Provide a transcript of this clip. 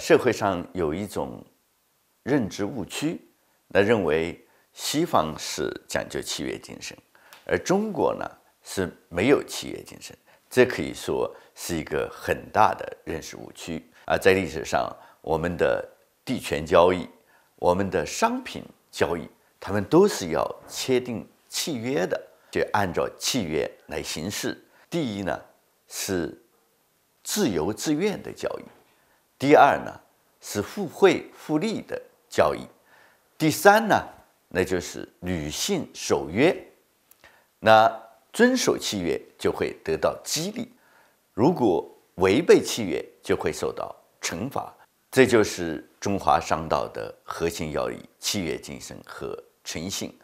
社会上有一种认知误区，那认为西方是讲究契约精神，而中国呢是没有契约精神。这可以说是一个很大的认识误区啊！在历史上，我们的地权交易、我们的商品交易，他们都是要签订契约的，就按照契约来行事。第一呢，是自由自愿的交易。第二呢，是互惠互利的交易；第三呢，那就是履行守约。那遵守契约就会得到激励，如果违背契约就会受到惩罚。这就是中华商道的核心要义——契约精神和诚信。